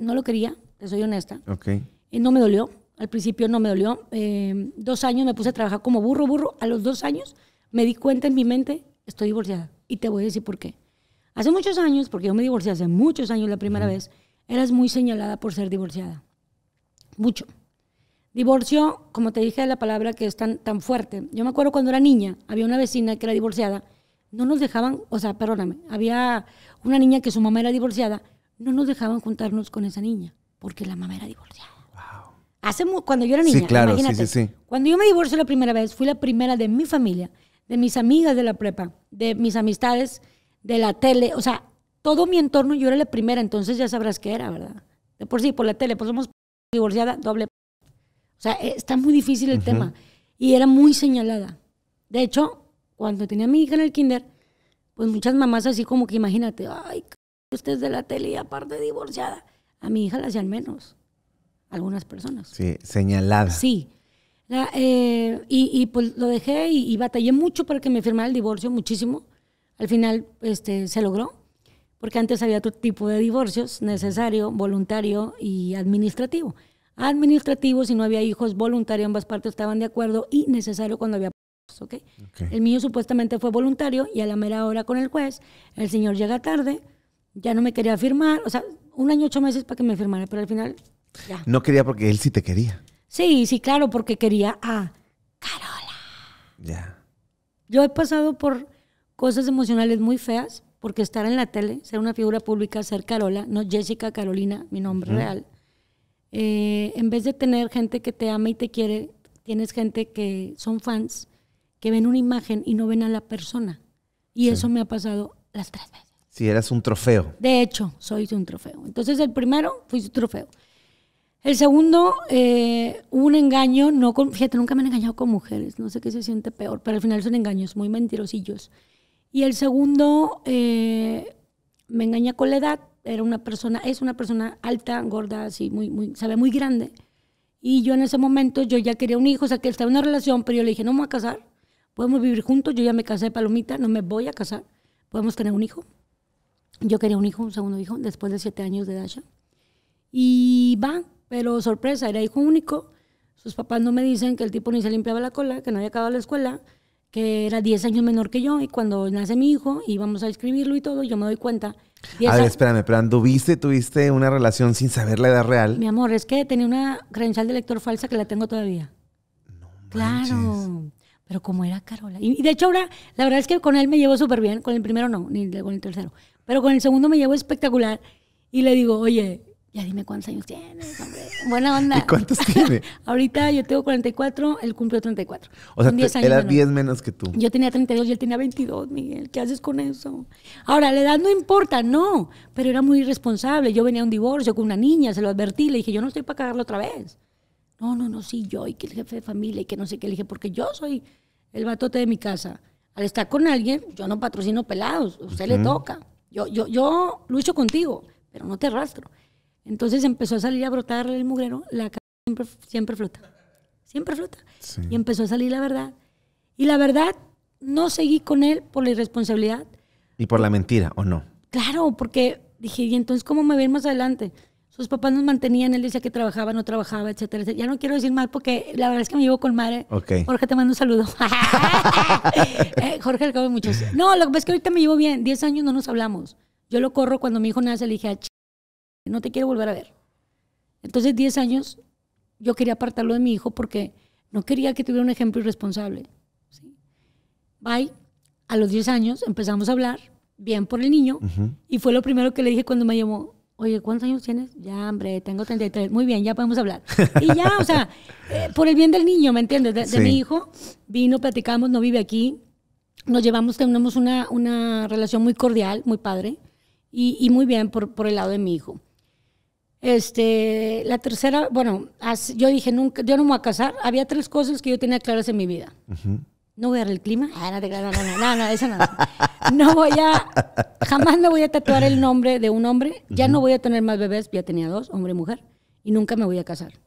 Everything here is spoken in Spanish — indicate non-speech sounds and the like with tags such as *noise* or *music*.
no lo quería, te soy honesta. Y no me dolió, al principio no me dolió. Em, dos años me puse a trabajar como burro, burro. A los dos años me di cuenta en mi mente, estoy divorciada. Y te voy a decir por qué. Hace muchos años, porque yo me divorcié hace muchos años la primera vez, eras muy señalada por ser divorciada. Mucho. Divorcio, como te dije, la palabra que es tan, tan fuerte. Yo me acuerdo cuando era niña, había una vecina que era divorciada. No nos dejaban, o sea, perdóname, había una niña que su mamá era divorciada no nos dejaban juntarnos con esa niña porque la mamá era divorciada. Wow. Hace cuando yo era niña, sí, claro, cuando yo me divorcié la primera vez, fui la primera de mi familia, de mis amigas de la prepa, de mis amistades, de la tele, o sea, todo mi entorno yo era la primera, entonces ya sabrás qué era, ¿verdad? De por sí, por la tele, pues somos divorciada, doble. O sea, e, está muy difícil el tema. Y era muy señalada. De hecho, cuando tenía a mi hija en el kinder, pues muchas mamás así como que imagínate, ay, usted de la tele y aparte divorciada. A mi hija la hacían menos, algunas personas. Sí, señalada. Sí. Eh, y, pues lo dejé y, batallé mucho para que me firmara el divorcio, muchísimo. Al final este, se logró, porque antes había otro tipo de divorcios, necesario, voluntario y administrativo. Administrativo, si no había hijos, voluntario, ambas partes estaban de acuerdo y necesario cuando había ¿Okay? El mío supuestamente fue voluntario y a la mera hora con el juez, el señor llega tarde, ya no me quería firmar, o sea, un año, ocho meses para que me firmara, pero al final ya. No quería porque él sí te quería. Sí, sí, claro, porque quería a Carola. Ya. Yo he pasado por cosas emocionales muy feas, porque estar en la tele, ser una figura pública, ser Carola, no Jessica Carolina, mi nombre real, eh, en vez de tener gente que te ama y te quiere, tienes gente que son fans, que ven una imagen y no ven a la persona. Y eso me ha pasado las tres veces si eras un trofeo. De hecho, soy un trofeo. Entonces, el primero, fui su trofeo. El segundo, eh, un engaño, no fíjate, nunca me han engañado con mujeres, no sé qué se siente peor, pero al final son engaños muy mentirosillos. Y el segundo, eh, me engaña con la edad, era una persona, es una persona alta, gorda, así, muy, muy, sabe muy grande. Y yo en ese momento, yo ya quería un hijo, o sea, que estaba en una relación, pero yo le dije, no me voy a casar, podemos vivir juntos, yo ya me casé, palomita, no me voy a casar, podemos tener un hijo. Yo quería un hijo, un segundo hijo, después de siete años de Dasha. Y va, pero sorpresa, era hijo único. Sus papás no me dicen que el tipo ni se limpiaba la cola, que no había acabado la escuela, que era 10 años menor que yo. Y cuando nace mi hijo, íbamos a escribirlo y todo, yo me doy cuenta. A ver, espérame, pero anduviste, tuviste una relación sin saber la edad real. Mi amor, es que tenía una credencial de lector falsa que la tengo todavía. No manches. Claro. Pero como era Carola. Y, de hecho ahora, la verdad es que con él me llevo súper bien. Con el primero no, ni con el tercero. Pero con el segundo me llevo espectacular. Y le digo, oye, ya dime cuántos años tienes, hombre. Buena onda. cuántos tiene? *laughs* Ahorita yo tengo 44, él cumplió 34. O sea, 10 era 10 menos que tú. Yo tenía 32 y él tenía 22, Miguel. ¿Qué haces con eso? Ahora, la edad no importa, no. Pero era muy irresponsable. Yo venía a un divorcio con una niña, se lo advertí. Le dije, yo no estoy para cagarlo otra vez. No, no, no, sí, yo, y que el jefe de familia, y que no sé qué, le dije, porque yo soy el batote de mi casa. Al estar con alguien, yo no patrocino pelados, a usted le toca. Yo, yo, yo lucho contigo, pero no te arrastro. Entonces empezó a salir a brotar el mugrero, la cara siempre, flota, siempre flota. Y empezó a salir la verdad. Y la verdad, no seguí con él por la irresponsabilidad. ¿Y por la mentira o no? Claro, porque dije, ¿y entonces cómo me ven más adelante? sus papás nos mantenían, él decía que trabajaba, no trabajaba, etcétera, Ya no quiero decir mal porque la verdad es que me llevo con madre. Jorge, te mando un saludo. *laughs* *laughs* Eh, Jorge, le cabe muchos. No, lo que pasa es que ahorita me llevo bien. Diez años no nos hablamos. Yo lo corro cuando mi hijo nace, le dije, ah, no te quiero volver a ver. Entonces, diez años, yo quería apartarlo de mi hijo porque no quería que tuviera un ejemplo irresponsable. Bye. A los diez años empezamos a hablar, bien por el niño, y fue lo primero que le dije cuando me llamó, oye, ¿cuántos años tienes? Ya, hombre, tengo 33. Muy bien, ya podemos hablar. Y ya, o sea, *laughs* eh, por el bien del niño, ¿me entiendes? De, mi hijo, vino, platicamos, no vive aquí. Nos llevamos, tenemos una, una relación muy cordial, muy padre. Y, y muy bien por, por, el lado de mi hijo. Este, la tercera, bueno, yo dije, nunca, yo no me voy a casar. Había tres cosas que yo tenía claras en mi vida. No voy a dar el clima. Ah, no, no, no, no, no, no, esa nada no voy a, jamás me voy a tatuar el nombre de un hombre, ya no voy a tener más bebés, ya tenía dos, hombre y mujer, y nunca me voy a casar.